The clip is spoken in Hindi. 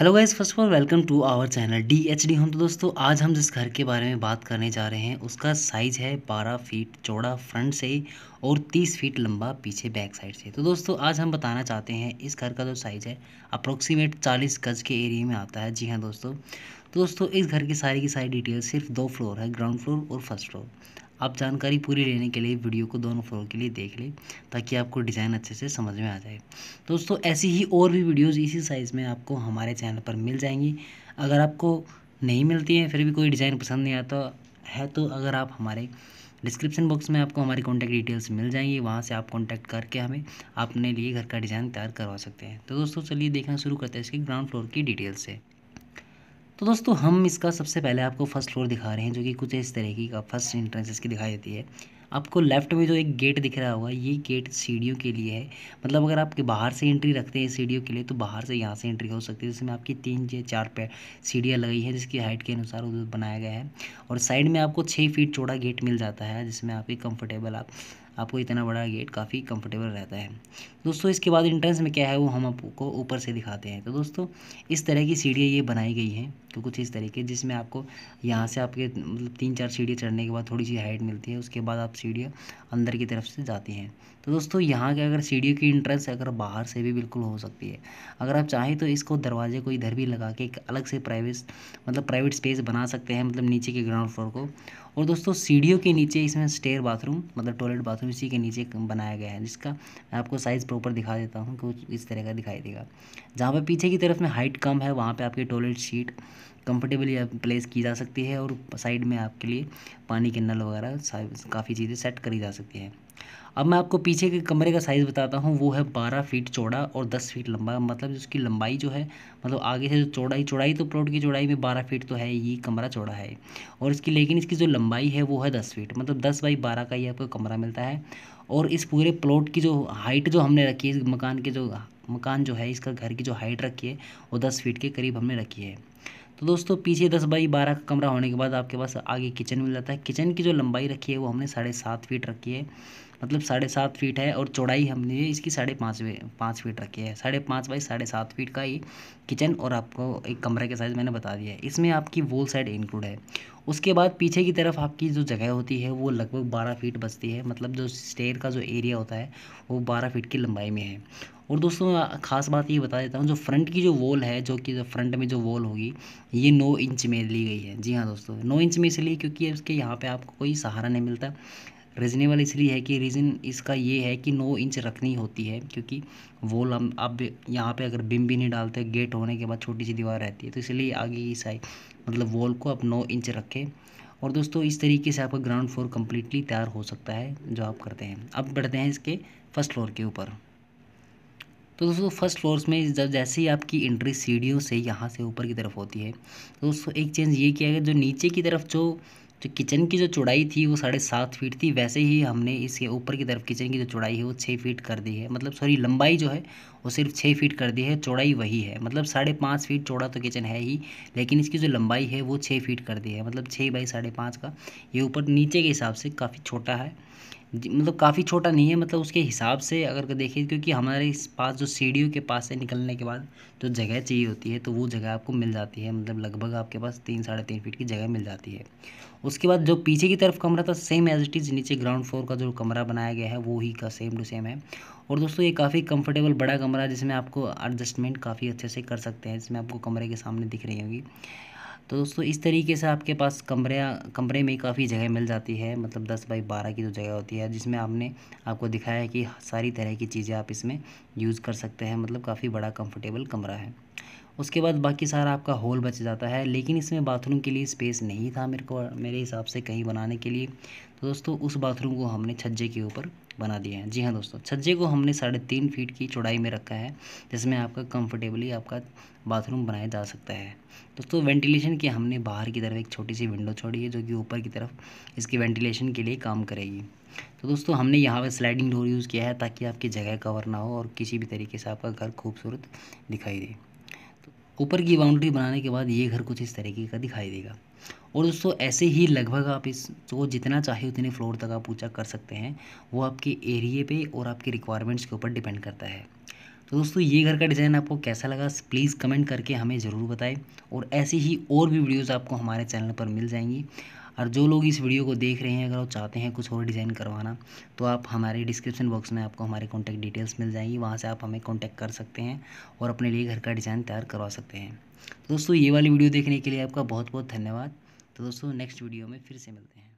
hello guys first of all welcome to our channel D H D हम तो दोस्तों आज हम जिस घर के बारे में बात करने जा रहे हैं उसका साइज़ है 12 फीट चौड़ा फ्रंट से और 30 फीट लंबा पीछे बैक साइड से तो दोस्तों आज हम बताना चाहते हैं इस घर का जो साइज़ है अप्रोक्सीमेट 40 गज के एरिए में आता है जी हाँ दोस्तों तो दोस्तों इस घर की सारी की सारी डिटेल सिर्फ दो फ्लोर है ग्राउंड फ्लोर और फर्स्ट फ्लोर आप जानकारी पूरी लेने के लिए वीडियो को दोनों फ्लोर के लिए देख लें ताकि आपको डिज़ाइन अच्छे से समझ में आ जाए दोस्तों ऐसी ही और भी वीडियोज़ इसी साइज़ में आपको हमारे चैनल पर मिल जाएंगी अगर आपको नहीं मिलती है फिर भी कोई डिज़ाइन पसंद नहीं आता है तो अगर आप हमारे डिस्क्रिप्शन बॉक्स में आपको हमारी कॉन्टैक्ट डिटेल्स मिल जाएंगी वहाँ से आप कॉन्टैक्ट करके हमें अपने लिए घर का डिज़ाइन तैयार करवा सकते हैं तो दोस्तों चलिए देखना शुरू करते हैं इसकी ग्राउंड फ्लोर की डिटेल्स से तो दोस्तों हम इसका सबसे पहले आपको फर्स्ट फ्लोर दिखा रहे हैं जो कि कुछ इस तरीके का फर्स्ट इंट्रेंस इसकी दिखाई देती है आपको लेफ्ट में जो एक गेट दिख रहा होगा ये गेट सीढ़ियों के लिए है मतलब अगर आप बाहर से एंट्री रखते हैं सीढ़ियों के लिए तो बाहर से यहाँ से एंट्री हो सकती है जिसमें आपकी तीन या चार पैर सीढ़ियाँ लगी है जिसकी हाइट के अनुसार बनाया गया है और साइड में आपको छः फीट चौड़ा गेट मिल जाता है जिसमें आपकी कंफर्टेबल आप आपको इतना बड़ा गेट काफ़ी कंफर्टेबल रहता है दोस्तों इसके बाद इंट्रेंस में क्या है वो हम आपको ऊपर से दिखाते हैं तो दोस्तों इस तरह की सीढ़ियाँ ये बनाई गई हैं तो कुछ इस तरीके जिसमें आपको यहाँ से आपके मतलब तीन चार सीढ़ियाँ चढ़ने के बाद थोड़ी सी हाइट मिलती है उसके बाद आप सीढ़ियाँ अंदर की तरफ से जाती हैं तो दोस्तों यहाँ के अगर सीढ़ियों की इंट्रेंस अगर बाहर से भी बिल्कुल हो सकती है अगर आप चाहें तो इसको दरवाजे को इधर भी लगा के एक अलग से प्राइवेट मतलब प्राइवेट स्पेस बना सकते हैं मतलब नीचे के ग्राउंड फ्लोर को और दोस्तों सीढ़ियों के नीचे इसमें स्टेयर बाथरूम मतलब टॉयलेट बाथरूम इसी के नीचे बनाया गया है जिसका मैं आपको साइज़ प्रॉपर दिखा देता हूँ कुछ इस तरह का दिखाई देगा जहाँ पर पीछे की तरफ में हाइट कम है वहाँ पर आपकी टॉयलेट सीट कंफर्टेबली प्लेस की जा सकती है और साइड में आपके लिए पानी के नल वगैरह काफ़ी चीज़ें सेट करी जा सकती हैं अब मैं आपको पीछे के कमरे का साइज़ बताता हूँ वो है बारह फीट चौड़ा और दस फीट लंबा मतलब उसकी लंबाई जो है मतलब आगे से जो चौड़ाई चौड़ाई तो प्लॉट की चौड़ाई में बारह फीट तो है ये कमरा चौड़ा है और इसकी लेकिन इसकी जो लंबाई है वो है दस फीट मतलब दस बाई बारह का ही आपको कमरा मिलता है और इस पूरे प्लॉट की जो हाइट जो हमने रखी है मकान के जो मकान जो है इसका घर की जो हाइट रखी है वो दस फीट के करीब हमने रखी है तो दोस्तों पीछे दस बाई बारह का कमरा होने के बाद आपके पास आगे किचन मिल जाता है किचन की जो लंबाई रखी है वो हमने साढ़े सात फीट रखी है मतलब साढ़े सात फीट है और चौड़ाई हमने इसकी साढ़े पाँच पाँच फीट रखी है साढ़े पाँच बाई साढ़े सात फीट का ये किचन और आपको एक कमरे के साइज़ मैंने बता दिया है इसमें आपकी वॉल साइड इंक्लूड है उसके बाद पीछे की तरफ आपकी जो जगह होती है वो लगभग बारह फीट बचती है मतलब जो स्टेयर का जो एरिया होता है वो बारह फीट की लंबाई में है और दोस्तों ख़ास बात ये बता देता हूँ जो फ्रंट की जो वॉल है जो कि फ्रंट में जो वॉल होगी ये नौ इंच में ली गई है जी हाँ दोस्तों नौ इंच में इसलिए क्योंकि उसके यहाँ पर आपको कोई सहारा नहीं मिलता रीज़नेबल इसलिए है कि रीज़न इसका ये है कि नौ इंच रखनी होती है क्योंकि वॉल हम अब यहाँ पे अगर बिम भी नहीं डालते गेट होने के बाद छोटी सी दीवार रहती है तो इसलिए आगे की साइड मतलब वॉल को आप नौ इंच रखें और दोस्तों इस तरीके से आपका ग्राउंड फ्लोर कम्प्लीटली तैयार हो सकता है जो आप करते हैं अब बढ़ते हैं इसके फर्स्ट फ्लोर के ऊपर तो दोस्तों फर्स्ट फ्लोर्स में जब जैसे ही आपकी एंट्री सीढ़ियों से यहाँ से ऊपर की तरफ होती है तो दोस्तों एक चेंज ये किया गया जो नीचे की तरफ जो जो किचन की जो चौड़ाई थी वो साढ़े सात फीट थी वैसे ही हमने इसके ऊपर की तरफ किचन की जो चौड़ाई है वो छः फीट कर दी है मतलब सॉरी लंबाई जो है वो सिर्फ छः फीट कर दी है चौड़ाई वही है मतलब साढ़े पाँच फीट चौड़ा तो किचन है ही लेकिन इसकी जो लंबाई है वो छः फीट कर दी है मतलब छः बाई साढ़े पाँच का ये ऊपर नीचे के हिसाब से काफ़ी छोटा है मतलब काफ़ी छोटा नहीं है मतलब उसके हिसाब से अगर देखें क्योंकि हमारे इस पास जो सीढ़ियों के पास से निकलने के बाद जो जगह चाहिए होती है तो वो जगह आपको मिल जाती है मतलब लगभग आपके पास तीन साढ़े तीन फीट की जगह मिल जाती है उसके बाद जो पीछे की तरफ कमरा था सेम एज इट इज़ नीचे ग्राउंड फ्लोर का जो कमरा बनाया गया है वो ही का सेम टू सेम है और दोस्तों ये काफ़ी कंफर्टेबल बड़ा कमरा जिसमें आपको एडजस्टमेंट काफ़ी अच्छे से कर सकते हैं जिसमें आपको कमरे के सामने दिख रही होगी तो दोस्तों इस तरीके से आपके पास कमरे कमरे में काफ़ी जगह मिल जाती है मतलब दस बाई बारह की जो जगह होती है जिसमें आपने आपको दिखाया है कि सारी तरह की चीज़ें आप इसमें यूज़ कर सकते हैं मतलब काफ़ी बड़ा कंफर्टेबल कमरा है उसके बाद बाकी सारा आपका हॉल बच जाता है लेकिन इसमें बाथरूम के लिए स्पेस नहीं था मेरे को मेरे हिसाब से कहीं बनाने के लिए तो दोस्तों उस बाथरूम को हमने छज्जे के ऊपर बना दिया है जी हाँ दोस्तों छज्जे को हमने साढ़े तीन फीट की चौड़ाई में रखा है जिसमें आपका कंफर्टेबली आपका बाथरूम बनाया जा सकता है दोस्तों वेंटिलेशन के हमने बाहर की तरफ एक छोटी सी विंडो छोड़ी है जो कि ऊपर की तरफ इसकी वेंटिलेशन के लिए काम करेगी तो दोस्तों हमने यहाँ पर स्लाइडिंग डोर यूज़ किया है ताकि आपकी जगह कवर ना हो और किसी भी तरीके से आपका घर खूबसूरत दिखाई दे ऊपर की बाउंड्री बनाने के बाद ये घर कुछ इस तरीके का दिखाई देगा और दोस्तों ऐसे ही लगभग आप इस तो जितना चाहे उतने फ्लोर तक आप ऊँचा कर सकते हैं वो आपके एरिए पे और आपके रिक्वायरमेंट्स के ऊपर डिपेंड करता है तो दोस्तों ये घर का डिज़ाइन आपको कैसा लगा प्लीज़ कमेंट करके हमें ज़रूर बताएं और ऐसी ही और भी वीडियोज़ आपको हमारे चैनल पर मिल जाएंगी और जो लोग इस वीडियो को देख रहे हैं अगर वो चाहते हैं कुछ और डिज़ाइन करवाना तो आप हमारे डिस्क्रिप्शन बॉक्स में आपको हमारे कॉन्टैक्ट डिटेल्स मिल जाएंगी वहाँ से आप हमें कॉन्टैक्ट कर सकते हैं और अपने लिए घर का डिज़ाइन तैयार करवा सकते हैं तो दोस्तों ये वाली वीडियो देखने के लिए आपका बहुत बहुत धन्यवाद तो दोस्तों नेक्स्ट वीडियो में फिर से मिलते हैं